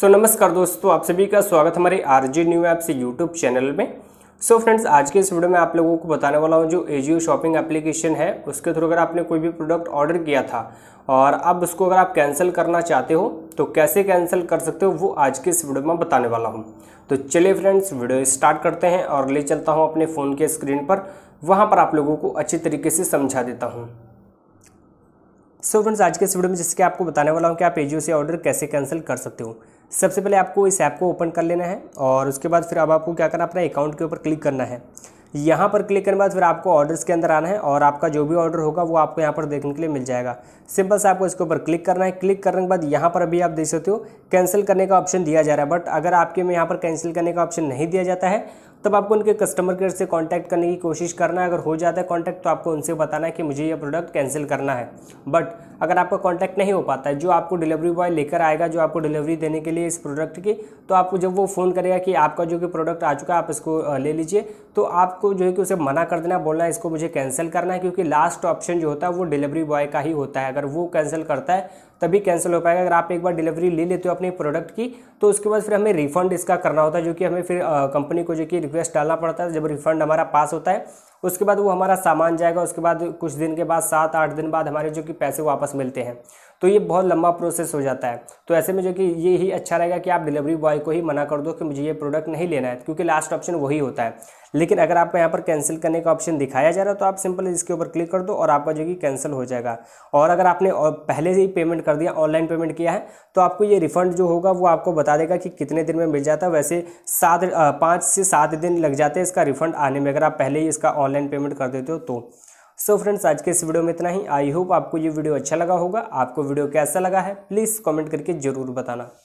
सो so, नमस्कार दोस्तों आप सभी का स्वागत हमारे आर जे न्यू ऐप से यूट्यूब चैनल में सो so, फ्रेंड्स आज के इस वीडियो में आप लोगों को बताने वाला हूँ जो एजियो शॉपिंग एप्लीकेशन है उसके थ्रू अगर आपने कोई भी प्रोडक्ट ऑर्डर किया था और अब उसको अगर आप कैंसिल करना चाहते हो तो कैसे कैंसिल कर सकते हो वो आज के इस वीडियो में बताने वाला हूँ तो चलिए फ्रेंड्स वीडियो स्टार्ट करते हैं और ले चलता हूँ अपने फ़ोन के स्क्रीन पर वहाँ पर आप लोगों को अच्छी तरीके से समझा देता हूँ सो so, फ्रेंड्स आज के इस वीडियो में जिसके आपको बताने वाला हूँ कि आप एजियो से ऑर्डर कैसे कैंसिल कर सकते हो सबसे पहले आपको इस ऐप को ओपन कर लेना है और उसके बाद फिर अब आपको क्या करना अपना अकाउंट के ऊपर क्लिक करना है यहाँ पर क्लिक करने के बाद फिर आपको ऑर्डर्स के अंदर आना है और आपका जो भी ऑर्डर होगा वो आपको यहाँ पर देखने के लिए मिल जाएगा सिंपल से आपको इसके ऊपर क्लिक करना है क्लिक करने के बाद यहाँ पर अभी आप देख सकते हो कैंसिल करने का ऑप्शन दिया जा रहा है बट अगर आपके में यहाँ पर कैंसिल करने का ऑप्शन नहीं दिया जाता है तब आपको उनके कस्टमर केयर से कॉन्टैक्ट करने की कोशिश करना है अगर हो जाता है कॉन्टैक्ट तो आपको उनसे बताना है कि मुझे ये प्रोडक्ट कैंसिल करना है बट अगर आपका कॉन्टैक्ट नहीं हो पाता है जो आपको डिलीवरी बॉय लेकर आएगा जो आपको डिलीवरी देने के लिए इस प्रोडक्ट की तो आपको जब वो फ़ोन करेगा कि आपका जो कि प्रोडक्ट आ चुका है आप इसको ले लीजिए तो आपको जो है कि उसे मना कर देना बोलना है इसको मुझे कैंसिल करना है क्योंकि लास्ट ऑप्शन जो होता है वो डिलीवरी बॉय का ही होता है अगर वो कैंसिल करता है तभी कैंसिल हो पाएगा अगर आप एक बार डिलीवरी ले लेते हो अपने प्रोडक्ट की तो उसके बाद फिर हमें रिफंड इसका करना होता है जो कि हमें फिर कंपनी को जो कि रिक्वेस्ट डालना पड़ता है जब रिफंड हमारा पास होता है उसके बाद वो हमारा सामान जाएगा उसके बाद कुछ दिन के बाद सात आठ दिन बाद हमारे जो कि पैसे वापस मिलते हैं तो ये बहुत लंबा प्रोसेस हो जाता है तो ऐसे में जो कि ये ही अच्छा रहेगा कि आप डिलीवरी बॉय को ही मना कर दो कि मुझे ये प्रोडक्ट नहीं लेना है क्योंकि लास्ट ऑप्शन वही होता है लेकिन अगर आपको यहाँ पर कैंसिल करने का ऑप्शन दिखाया जा रहा है तो आप सिंपल इसके ऊपर क्लिक कर दो और आपका जो कि कैंसिल हो जाएगा और अगर आपने पहले से ही पेमेंट कर दिया ऑनलाइन पेमेंट किया है तो आपको ये रिफंड जो होगा वो आपको बता देगा कि कितने दिन में मिल जाता है वैसे सात पाँच से सात दिन लग जाते हैं इसका रिफंड आने में अगर आप पहले ही इसका ऑनलाइन पेमेंट कर देते हो तो सो so फ्रेंड्स आज के इस वीडियो में इतना ही आई होप आपको ये वीडियो अच्छा लगा होगा आपको वीडियो कैसा लगा है प्लीज़ कमेंट करके ज़रूर बताना